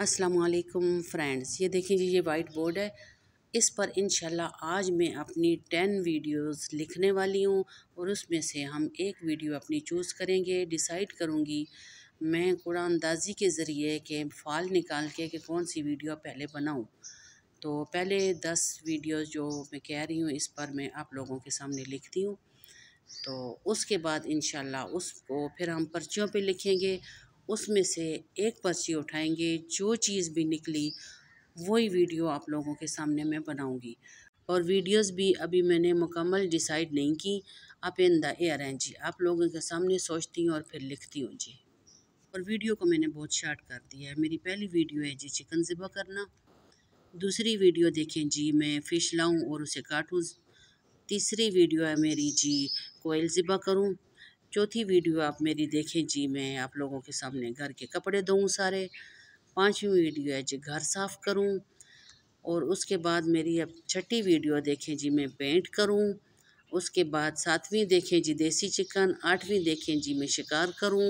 असलकुम फ्रेंड्स ये देखें जी ये वाइट बोर्ड है इस पर इनशाला आज मैं अपनी टेन वीडियोस लिखने वाली हूँ और उसमें से हम एक वीडियो अपनी चूज़ करेंगे डिसाइड करूँगी मैं अंदाजी के ज़रिए के फाल निकाल के कि कौन सी वीडियो पहले बनाऊँ तो पहले दस वीडियोस जो मैं कह रही हूँ इस पर मैं आप लोगों के सामने लिखती हूँ तो उसके बाद इन उसको फिर हम पर्चियों पर लिखेंगे उसमें से एक पर्ची उठाएंगे जो चीज़ भी निकली वही वीडियो आप लोगों के सामने मैं बनाऊंगी और वीडियोस भी अभी मैंने मुकम्मल डिसाइड नहीं की आप द एयर हैं जी आप लोगों के सामने सोचती हूँ और फिर लिखती हूँ जी और वीडियो को मैंने बहुत शार्ट कर दिया है मेरी पहली वीडियो है जी चिकन ज़िबा करना दूसरी वीडियो देखें जी मैं फ़िश लाऊँ और उसे काटूँ तीसरी वीडियो है मेरी जी कोयल ज़िबा करूँ चौथी वीडियो आप मेरी देखें जी मैं आप लोगों के सामने घर के कपड़े दूँ सारे पाँचवीं वीडियो है जी घर साफ़ करूँ और उसके बाद मेरी अब छठी वीडियो देखें जी मैं पेंट करूँ उसके बाद सातवीं देखें जी देसी चिकन आठवीं देखें जी मैं शिकार करूँ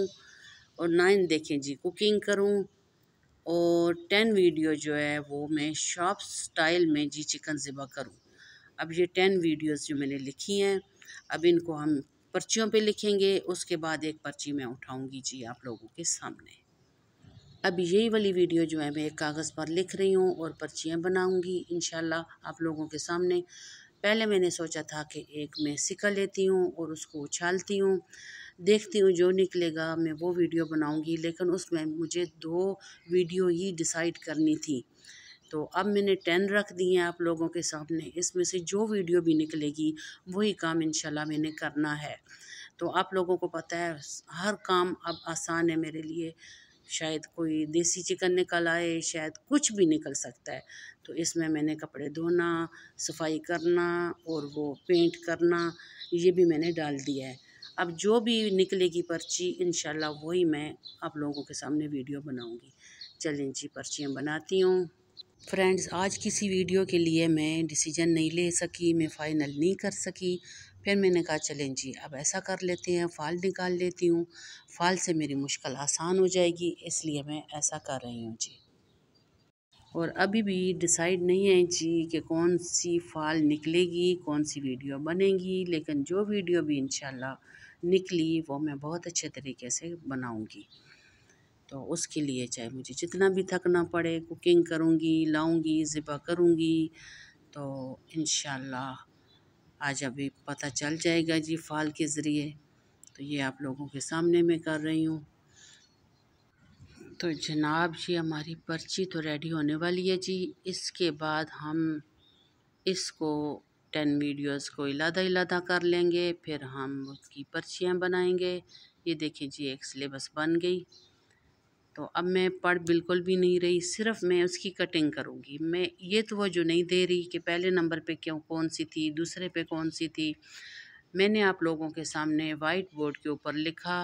और नाइन देखें जी कुकिंग करूँ और टेन वीडियो जो है वो मैं शॉप स्टाइल में जी चिकन ज़िबा करूँ अब ये टेन वीडियोज़ जो मैंने लिखी हैं अब इनको हम पर्चियों पे लिखेंगे उसके बाद एक पर्ची मैं उठाऊंगी जी आप लोगों के सामने अब यही वाली वीडियो जो है मैं एक कागज़ पर लिख रही हूँ और पर्चियाँ बनाऊँगी इन आप लोगों के सामने पहले मैंने सोचा था कि एक मैं सिका लेती हूँ और उसको उछालती हूँ देखती हूँ जो निकलेगा मैं वो वीडियो बनाऊँगी लेकिन उसमें मुझे दो वीडियो ही डिसाइड करनी थी तो अब मैंने टेन रख दिए हैं आप लोगों के सामने इसमें से जो वीडियो भी निकलेगी वही काम इनशाला मैंने करना है तो आप लोगों को पता है हर काम अब आसान है मेरे लिए शायद कोई देसी चिकन निकल आए शायद कुछ भी निकल सकता है तो इसमें मैंने कपड़े धोना सफाई करना और वो पेंट करना ये भी मैंने डाल दिया है अब जो भी निकलेगी पर्ची इन वही मैं आप लोगों के सामने वीडियो बनाऊँगी चलें जी पर्चियाँ बनाती हूँ फ्रेंड्स आज किसी वीडियो के लिए मैं डिसीजन नहीं ले सकी मैं फ़ाइनल नहीं कर सकी फिर मैंने कहा चलें जी अब ऐसा कर लेते हैं फाल निकाल लेती हूँ फाल से मेरी मुश्किल आसान हो जाएगी इसलिए मैं ऐसा कर रही हूँ जी और अभी भी डिसाइड नहीं है जी कि कौन सी फाल निकलेगी कौन सी वीडियो बनेगी लेकिन जो वीडियो भी इन निकली वो मैं बहुत अच्छे तरीके से बनाऊँगी तो उसके लिए चाहे मुझे जितना भी थकना पड़े कुकिंग करूँगी लाऊँगी ज़िबा करूँगी तो इन आज अभी पता चल जाएगा जी फाल के ज़रिए तो ये आप लोगों के सामने मैं कर रही हूँ तो जनाब जी हमारी पर्ची तो रेडी होने वाली है जी इसके बाद हम इसको टेन वीडियोस को इलादा इलादा कर लेंगे फिर हम उसकी पर्चियाँ बनाएंगे ये देखिए जी एक सिलेबस बन गई तो अब मैं पढ़ बिल्कुल भी नहीं रही सिर्फ मैं उसकी कटिंग करूँगी मैं ये तो जो नहीं दे रही कि पहले नंबर पे क्यों कौन सी थी दूसरे पे कौन सी थी मैंने आप लोगों के सामने वाइट बोर्ड के ऊपर लिखा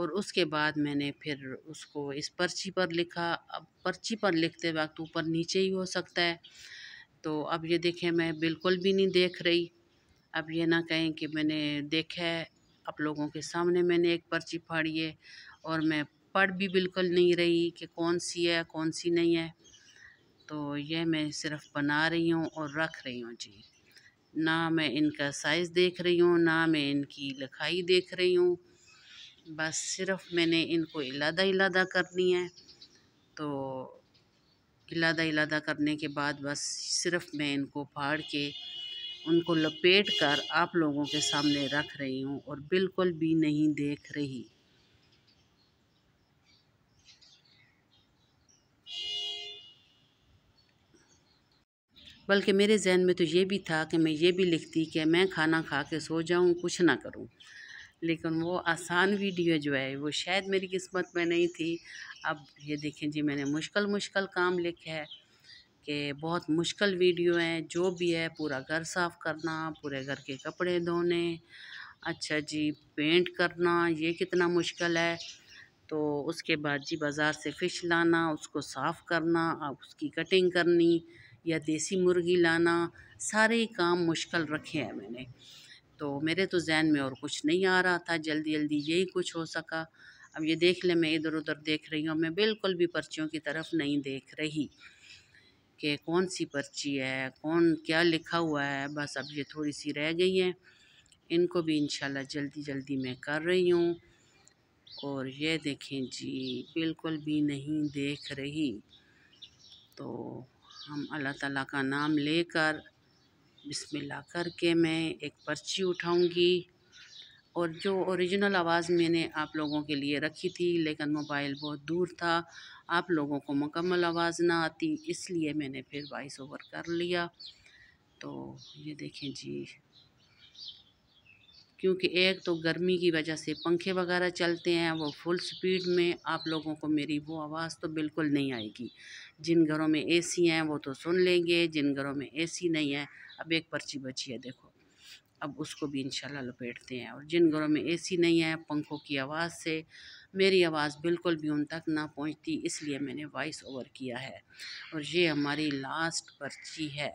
और उसके बाद मैंने फिर उसको इस पर्ची पर लिखा अब पर्ची पर लिखते वक्त ऊपर नीचे ही हो सकता है तो अब ये देखें मैं बिल्कुल भी नहीं देख रही अब ये ना कहें कि मैंने देखा है आप लोगों के सामने मैंने एक पर्ची फाड़ी है और मैं पढ़ भी बिल्कुल नहीं रही कि कौन सी है कौन सी नहीं है तो यह मैं सिर्फ बना रही हूँ और रख रही हूँ जी ना मैं इनका साइज़ देख रही हूँ ना मैं इनकी लिखाई देख रही हूँ बस सिर्फ मैंने इनको इलादा इलादा करनी है तो इलादा इलादा करने के बाद बस सिर्फ मैं इनको फाड़ के उनको लपेट कर आप लोगों के सामने रख रही हूँ और बिल्कुल भी नहीं देख रही बल्कि मेरे जहन में तो ये भी था कि मैं ये भी लिखती कि मैं खाना खा के सो जाऊँ कुछ ना करूँ लेकिन वो आसान वीडियो जो है वो शायद मेरी किस्मत में नहीं थी अब ये देखें जी मैंने मुश्किल मुश्किल काम लिखा है कि बहुत मुश्किल वीडियो हैं जो भी है पूरा घर साफ़ करना पूरे घर के कपड़े धोने अच्छा जी पेंट करना ये कितना मुश्किल है तो उसके बाद जी बाज़ार से फ़िश लाना उसको साफ़ करना अब उसकी कटिंग करनी या देसी मुर्गी लाना सारे काम मुश्किल रखे हैं मैंने तो मेरे तो जहन में और कुछ नहीं आ रहा था जल्दी जल्दी यही कुछ हो सका अब ये देख ले मैं इधर उधर देख रही हूँ मैं बिल्कुल भी पर्चियों की तरफ नहीं देख रही कि कौन सी पर्ची है कौन क्या लिखा हुआ है बस अब ये थोड़ी सी रह गई है इनको भी इंशाल्लाह जल्दी जल्दी मैं कर रही हूँ और ये देखें जी बिल्कुल भी नहीं देख रही तो हम अल्लाह ताला का नाम लेकर बिस्मिल्लाह करके मैं एक पर्ची उठाऊंगी और जो ओरिजिनल आवाज़ मैंने आप लोगों के लिए रखी थी लेकिन मोबाइल बहुत दूर था आप लोगों को मुकम्मल आवाज़ ना आती इसलिए मैंने फिर वॉइस ओवर कर लिया तो ये देखें जी क्योंकि एक तो गर्मी की वजह से पंखे वगैरह चलते हैं वो फुल स्पीड में आप लोगों को मेरी वो आवाज़ तो बिल्कुल नहीं आएगी जिन घरों में एसी हैं वो तो सुन लेंगे जिन घरों में एसी नहीं है अब एक पर्ची बची है देखो अब उसको भी इंशाल्लाह लपेटते हैं और जिन घरों में एसी नहीं है पंखों की आवाज़ से मेरी आवाज़ बिल्कुल भी उन तक ना पहुँचती इसलिए मैंने वॉइस ओवर किया है और ये हमारी लास्ट पर्ची है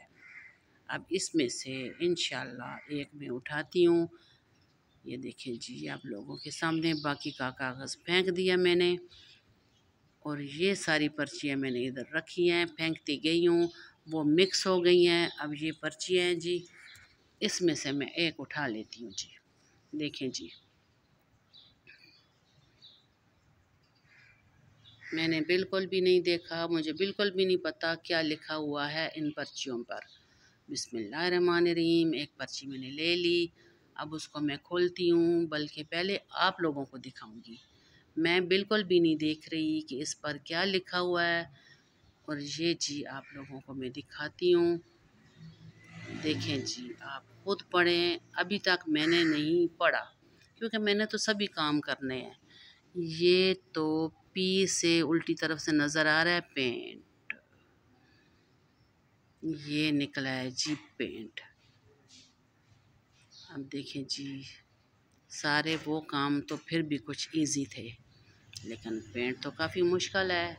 अब इसमें से इन एक मैं उठाती हूँ ये देखिए जी आप लोगों के सामने बाकी का कागज़ फेंक दिया मैंने और ये सारी पर्चियाँ मैंने इधर रखी हैं फेंकती गई हूँ वो मिक्स हो गई हैं अब ये पर्चियाँ हैं जी इसमें से मैं एक उठा लेती हूँ जी देखें जी मैंने बिल्कुल भी नहीं देखा मुझे बिल्कुल भी नहीं पता क्या लिखा हुआ है इन पर्चियों पर रहीम एक पर्ची मैंने ले ली अब उसको मैं खोलती हूँ बल्कि पहले आप लोगों को दिखाऊंगी मैं बिल्कुल भी नहीं देख रही कि इस पर क्या लिखा हुआ है और ये जी आप लोगों को मैं दिखाती हूँ देखें जी आप खुद पढ़ें अभी तक मैंने नहीं पढ़ा क्योंकि मैंने तो सभी काम करने हैं ये तो पी से उल्टी तरफ से नज़र आ रहा है पेंट ये निकला है जी पेंट अब देखें जी सारे वो काम तो फिर भी कुछ इजी थे लेकिन पेंट तो काफ़ी मुश्किल है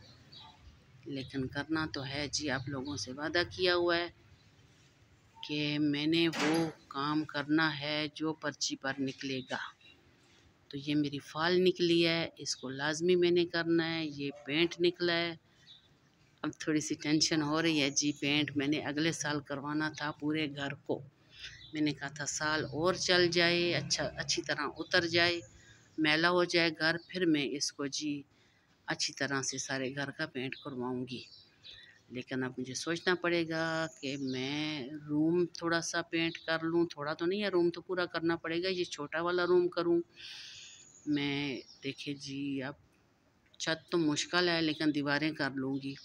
लेकिन करना तो है जी आप लोगों से वादा किया हुआ है कि मैंने वो काम करना है जो पर्ची पर निकलेगा तो ये मेरी फाल निकली है इसको लाजमी मैंने करना है ये पेंट निकला है अब थोड़ी सी टेंशन हो रही है जी पेंट मैंने अगले साल करवाना था पूरे घर को मैंने कहा था साल और चल जाए अच्छा अच्छी तरह उतर जाए मैला हो जाए घर फिर मैं इसको जी अच्छी तरह से सारे घर का पेंट करवाऊंगी लेकिन अब मुझे सोचना पड़ेगा कि मैं रूम थोड़ा सा पेंट कर लूँ थोड़ा तो नहीं है रूम तो पूरा करना पड़ेगा ये छोटा वाला रूम करूँ मैं देखे जी अब छत तो मुश्किल है लेकिन दीवारें कर लूँगी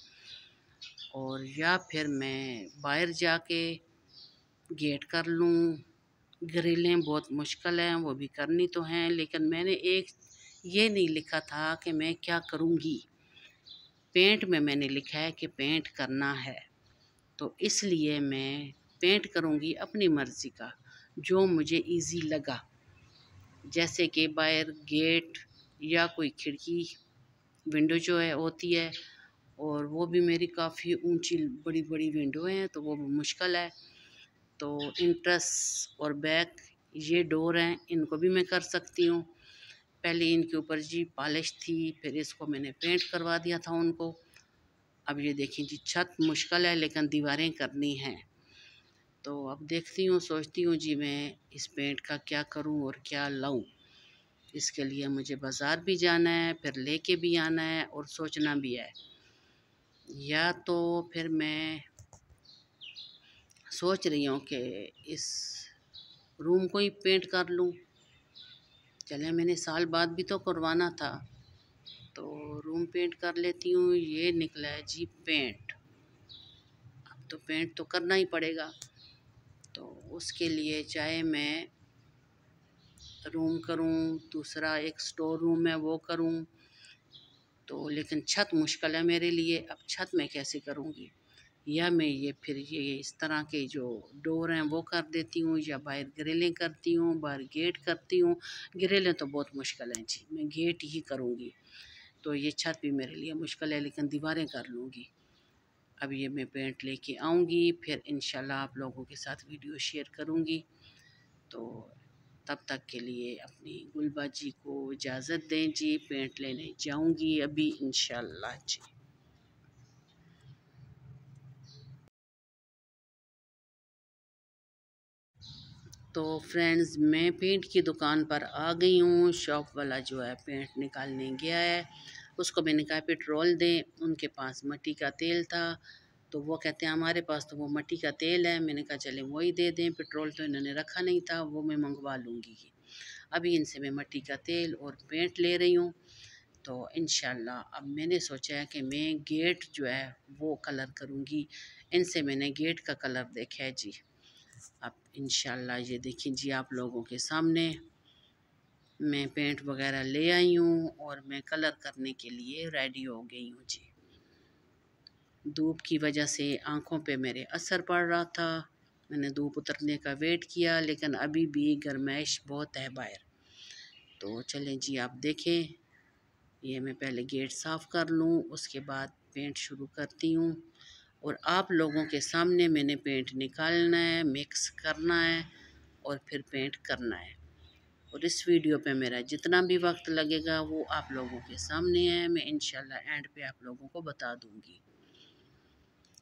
और या फिर मैं बाहर जाके गेट कर लूँ ग्रिलें बहुत मुश्किल हैं वो भी करनी तो हैं लेकिन मैंने एक ये नहीं लिखा था कि मैं क्या करूँगी पेंट में मैंने लिखा है कि पेंट करना है तो इसलिए मैं पेंट करूँगी अपनी मर्ज़ी का जो मुझे इजी लगा जैसे कि बाहर गेट या कोई खिड़की विंडो जो है होती है और वो भी मेरी काफ़ी ऊंची बड़ी बड़ी विंडो हैं तो वो मुश्किल है तो इंट्रस और बैक ये डोर हैं इनको भी मैं कर सकती हूँ पहले इनके ऊपर जी पॉलिश थी फिर इसको मैंने पेंट करवा दिया था उनको अब ये देखें जी छत मुश्किल है लेकिन दीवारें करनी हैं तो अब देखती हूँ सोचती हूँ जी मैं इस पेंट का क्या करूँ और क्या लाऊँ इसके लिए मुझे बाज़ार भी जाना है फिर लेके भी आना है और सोचना भी है या तो फिर मैं सोच रही हूँ कि इस रूम को ही पेंट कर लूँ चले मैंने साल बाद भी तो करवाना था तो रूम पेंट कर लेती हूँ ये निकला है जी पेंट अब तो पेंट तो करना ही पड़ेगा तो उसके लिए चाहे मैं रूम करूँ दूसरा एक स्टोर रूम है वो करूँ तो लेकिन छत मुश्किल है मेरे लिए अब छत मैं कैसे करूँगी या मैं ये फिर ये इस तरह के जो डोर हैं वो कर देती हूँ या बाहर ग्रिलें करती हूँ बाहर गेट करती हूँ ग्रिलें तो बहुत मुश्किल हैं जी मैं गेट ही करूँगी तो ये छत भी मेरे लिए मुश्किल है लेकिन दीवारें कर लूँगी अब ये मैं पेंट लेके आऊँगी फिर इन आप लोगों के साथ वीडियो शेयर करूँगी तो तब तक के लिए अपनी गुलबा जी को इजाज़त दें जी पेंट लेने जाऊँगी अभी इन जी तो फ्रेंड्स मैं पेंट की दुकान पर आ गई हूँ शॉप वाला जो है पेंट निकालने गया है उसको मैंने कहा पेट्रोल दें उनके पास मट्टी का तेल था तो वो कहते हैं हमारे पास तो वो मट्टी का तेल है मैंने कहा चले वही दे दें पेट्रोल तो इन्होंने रखा नहीं था वो मैं मंगवा लूँगी अभी इनसे मैं मट्टी का तेल और पेंट ले रही हूँ तो इन अब मैंने सोचा है कि मैं गेट जो है वो कलर करूँगी इनसे मैंने गेट का कलर देखा है जी अब इनशाला ये देखिए जी आप लोगों के सामने मैं पेंट वगैरह ले आई हूँ और मैं कलर करने के लिए रेडी हो गई हूँ जी धूप की वजह से आँखों पे मेरे असर पड़ रहा था मैंने धूप उतरने का वेट किया लेकिन अभी भी गर्माइश बहुत है बाहर तो चलें जी आप देखें ये मैं पहले गेट साफ़ कर लूँ उसके बाद पेंट शुरू करती हूँ और आप लोगों के सामने मैंने पेंट निकालना है मिक्स करना है और फिर पेंट करना है और इस वीडियो पे मेरा जितना भी वक्त लगेगा वो आप लोगों के सामने है मैं इनशाला एंड पे आप लोगों को बता दूँगी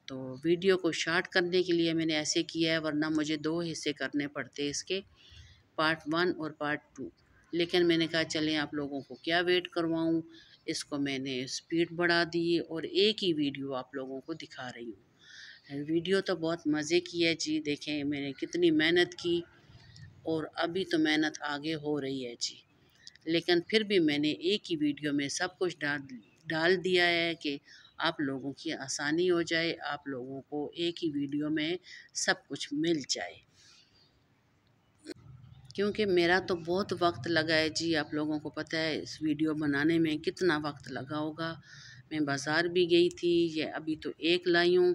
तो वीडियो को शार्ट करने के लिए मैंने ऐसे किया है वरना मुझे दो हिस्से करने पड़ते इसके पार्ट वन और पार्ट टू लेकिन मैंने कहा चलें आप लोगों को क्या वेट करवाऊँ इसको मैंने स्पीड बढ़ा दी और एक ही वीडियो आप लोगों को दिखा रही हूँ वीडियो तो बहुत मज़े की है जी देखें मैंने कितनी मेहनत की और अभी तो मेहनत आगे हो रही है जी लेकिन फिर भी मैंने एक ही वीडियो में सब कुछ डाल डाल दिया है कि आप लोगों की आसानी हो जाए आप लोगों को एक ही वीडियो में सब कुछ मिल जाए क्योंकि मेरा तो बहुत वक्त लगा है जी आप लोगों को पता है इस वीडियो बनाने में कितना वक्त लगा होगा मैं बाज़ार भी गई थी ये अभी तो एक लाई हूँ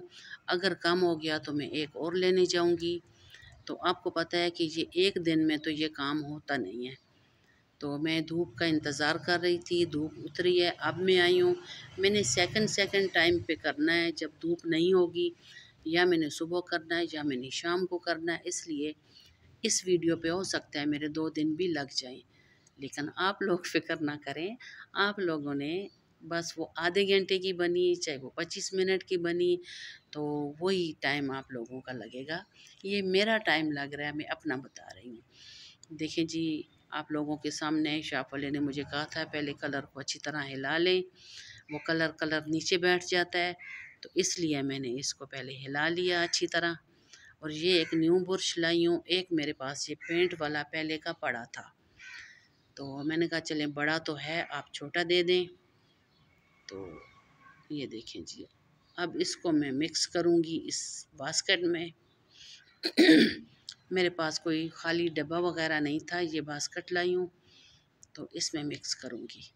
अगर कम हो गया तो मैं एक और लेने जाऊँगी तो आपको पता है कि ये एक दिन में तो ये काम होता नहीं है तो मैं धूप का इंतज़ार कर रही थी धूप उतरी है अब मैं आई हूँ मैंने सेकंड सेकंड टाइम पे करना है जब धूप नहीं होगी या मैंने सुबह करना है या मैंने शाम को करना है इसलिए इस वीडियो पे हो सकता है मेरे दो दिन भी लग जाएं लेकिन आप लोग फिक्र ना करें आप लोगों ने बस वो आधे घंटे की बनी चाहे वो पच्चीस मिनट की बनी तो वही टाइम आप लोगों का लगेगा ये मेरा टाइम लग रहा है मैं अपना बता रही हूँ देखें जी आप लोगों के सामने शाप वाले ने मुझे कहा था पहले कलर को अच्छी तरह हिला लें वो कलर कलर नीचे बैठ जाता है तो इसलिए मैंने इसको पहले हिला लिया अच्छी तरह और ये एक न्यू बुरश लाई हूँ एक मेरे पास ये पेंट वाला पहले का पड़ा था तो मैंने कहा चलें बड़ा तो है आप छोटा दे दें तो ये देखें जी अब इसको मैं मिक्स करूँगी इस बास्केट में मेरे पास कोई खाली डब्बा वगैरह नहीं था ये बास्केट लाई हूँ तो इसमें मिक्स करूँगी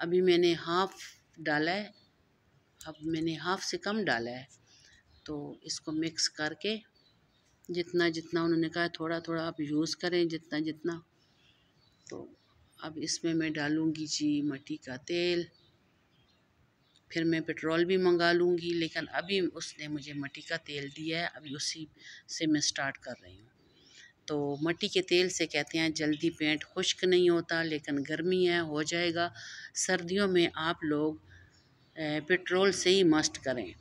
अभी मैंने हाफ़ डाला है अब मैंने हाफ़ से कम डाला है तो इसको मिक्स करके जितना जितना उन्होंने कहा थोड़ा थोड़ा आप यूज़ करें जितना जितना तो अब इसमें मैं डालूँगी जी मट्टी का तेल फिर मैं पेट्रोल भी मंगा लूँगी लेकिन अभी उसने मुझे मट्टी का तेल दिया है अभी उसी से मैं स्टार्ट कर रही हूँ तो मट्टी के तेल से कहते हैं जल्दी पेंट खुश्क नहीं होता लेकिन गर्मी है हो जाएगा सर्दियों में आप लोग पेट्रोल से ही मस्ट करें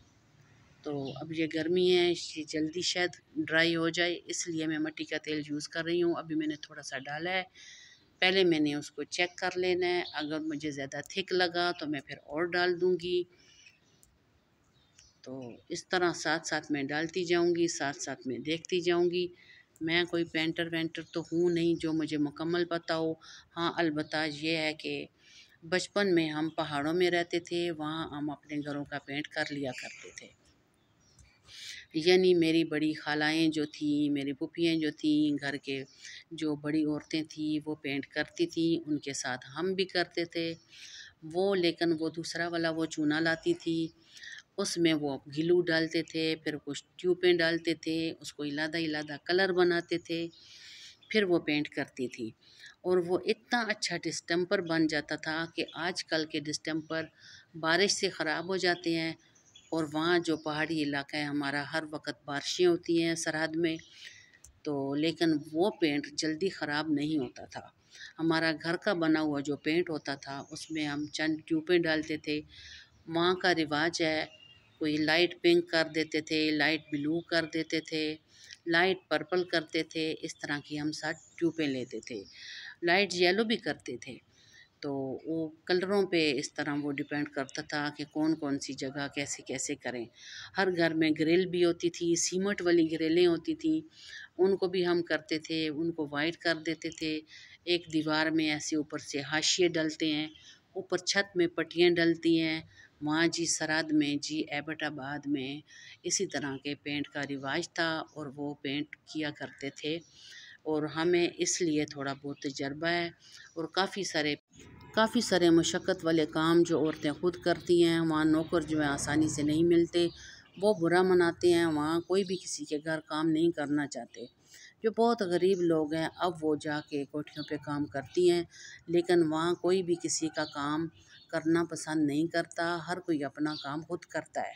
तो अब ये गर्मी है ये जल्दी शायद ड्राई हो जाए इसलिए मैं मट्टी का तेल यूज़ कर रही हूँ अभी मैंने थोड़ा सा डाला है पहले मैंने उसको चेक कर लेना है अगर मुझे ज़्यादा थिक लगा तो मैं फिर और डाल दूँगी तो इस तरह साथ साथ मैं डालती जाऊँगी साथ साथ मैं देखती जाऊँगी मैं कोई पेंटर वेंटर तो हूँ नहीं जो मुझे मुकम्मल पता हो हाँ अलबत् ये है कि बचपन में हम पहाड़ों में रहते थे वहाँ हम अपने घरों का पेंट कर लिया करते थे यानी मेरी बड़ी खालाएँ जो थीं मेरी पुपियाँ जो थीं घर के जो बड़ी औरतें थीं वो पेंट करती थीं उनके साथ हम भी करते थे वो लेकिन वो दूसरा वाला वो चूना लाती थी उसमें वो गिलू डालते थे फिर कुछ ट्यूबें डालते थे उसको इलादा इलादा कलर बनाते थे फिर वो पेंट करती थी और वो इतना अच्छा डिस्टेंपर बन जाता था कि आजकल के डिस्टेंपर बारिश से ख़राब हो जाते हैं और वहाँ जो पहाड़ी इलाका है हमारा हर वक्त बारिशें होती हैं सरहद में तो लेकिन वो पेंट जल्दी ख़राब नहीं होता था हमारा घर का बना हुआ जो पेंट होता था उसमें हम चंद ट्यूबें डालते थे वहाँ का रिवाज है कोई लाइट पिंक कर देते थे लाइट ब्लू कर देते थे लाइट पर्पल करते थे इस तरह की हम साथ ट्यूबें लेते थे लाइट येलो भी करते थे तो वो कलरों पे इस तरह वो डिपेंड करता था कि कौन कौन सी जगह कैसे कैसे करें हर घर में ग्रिल भी होती थी सीमट वाली ग्रिलें होती थी उनको भी हम करते थे उनको वाइट कर देते थे एक दीवार में ऐसे ऊपर से हाशिए डलते हैं ऊपर छत में पट्टियाँ डलती हैं वहाँ जी सराद में जी एबटाबाद में इसी तरह के पेंट का रिवाज था और वो पेंट किया करते थे और हमें इसलिए थोड़ा बहुत तजर्बा है और काफ़ी सारे काफ़ी सारे मशक्क़त वाले काम जो औरतें ख़ुद करती हैं वहाँ नौकर जो है आसानी से नहीं मिलते वो बुरा मनाते हैं वहाँ कोई भी किसी के घर काम नहीं करना चाहते जो बहुत गरीब लोग हैं अब वो जाके कोठियों पे काम करती हैं लेकिन वहाँ कोई भी किसी का काम करना पसंद नहीं करता हर कोई अपना काम खुद करता है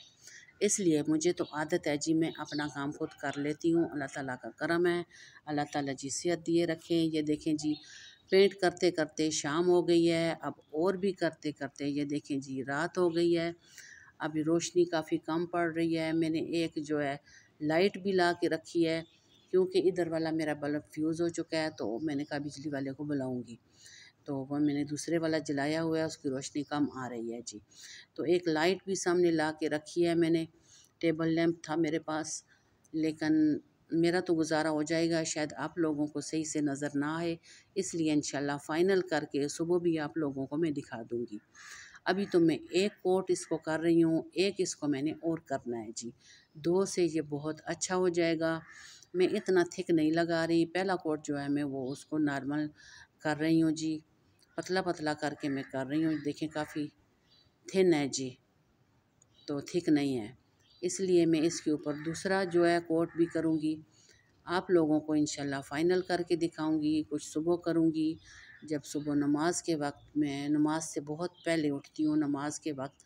इसलिए मुझे तो आदत है जी मैं अपना काम खुद कर लेती हूँ अल्लाह ताला का करम है अल्लाह ताला जी सेहत दिए रखें ये देखें जी पेंट करते करते शाम हो गई है अब और भी करते करते ये देखें जी रात हो गई है अभी रोशनी काफ़ी कम पड़ रही है मैंने एक जो है लाइट भी ला के रखी है क्योंकि इधर वाला मेरा बल्ब फ्यूज़ हो चुका है तो मैंने कहा बिजली वाले को बुलाऊँगी तो वह मैंने दूसरे वाला जलाया हुआ है उसकी रोशनी कम आ रही है जी तो एक लाइट भी सामने ला के रखी है मैंने टेबल लैम्प था मेरे पास लेकिन मेरा तो गुजारा हो जाएगा शायद आप लोगों को सही से नज़र ना आए इसलिए इन फ़ाइनल करके सुबह भी आप लोगों को मैं दिखा दूँगी अभी तो मैं एक कोट इसको कर रही हूँ एक इसको मैंने और करना है जी दो से ये बहुत अच्छा हो जाएगा मैं इतना थिक नहीं लगा रही पहला कोट जो है मैं वो उसको नॉर्मल कर रही हूँ जी पतला पतला करके मैं कर रही हूँ देखें काफ़ी थिन है जी तो थिक नहीं है इसलिए मैं इसके ऊपर दूसरा जो है कोट भी करूँगी आप लोगों को इन फ़ाइनल करके दिखाऊँगी कुछ सुबह करूँगी जब सुबह नमाज के वक्त मैं नमाज से बहुत पहले उठती हूँ नमाज के वक्त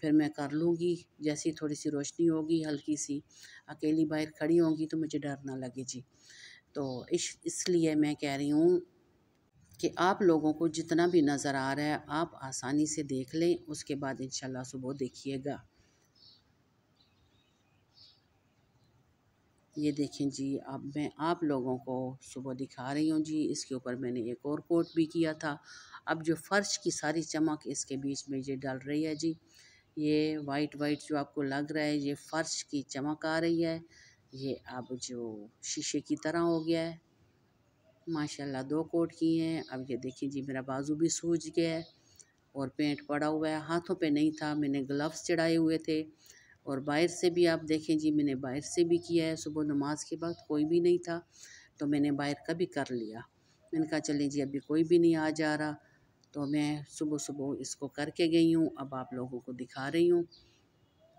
फिर मैं कर लूँगी जैसी थोड़ी सी रोशनी होगी हल्की सी अकेली बाहर खड़ी होंगी तो मुझे डर ना लगे जी तो इस इसलिए मैं कह रही हूँ कि आप लोगों को जितना भी नज़र आ रहा है आप आसानी से देख लें उसके बाद इन सुबह देखिएगा ये देखें जी अब मैं आप लोगों को सुबह दिखा रही हूँ जी इसके ऊपर मैंने एक और कोट भी किया था अब जो फ़र्श की सारी चमक इसके बीच में ये डल रही है जी ये वाइट वाइट जो आपको लग रहा है ये फ़र्श की चमक आ रही है ये अब जो शीशे की तरह हो गया है माशाल्लाह दो कोट की हैं अब ये देखिए जी मेरा बाजू भी सूज गया है और पेंट पड़ा हुआ है हाथों पे नहीं था मैंने ग्लव्स चढ़ाए हुए थे और बाहर से भी आप देखें जी मैंने बाहर से भी किया है सुबह नमाज के बाद कोई भी नहीं था तो मैंने बाहर का भी कर लिया मैंने कहा चले जी अभी कोई भी नहीं आ जा रहा तो मैं सुबह सुबह इसको करके गई हूँ अब आप लोगों को दिखा रही हूँ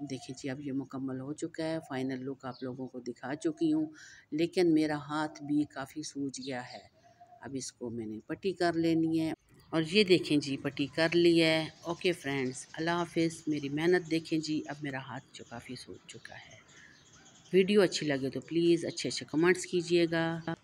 देखिए जी अब ये मुकम्मल हो चुका है फ़ाइनल लुक आप लोगों को दिखा चुकी हूँ लेकिन मेरा हाथ भी काफ़ी सूज गया है अब इसको मैंने पट्टी कर लेनी है और ये देखें जी पट्टी कर ली है ओके फ्रेंड्स अल्लाह हाफि मेरी मेहनत देखें जी अब मेरा हाथ जो काफ़ी सूज चुका है वीडियो अच्छी लगे तो प्लीज़ अच्छे अच्छे कमेंट्स कीजिएगा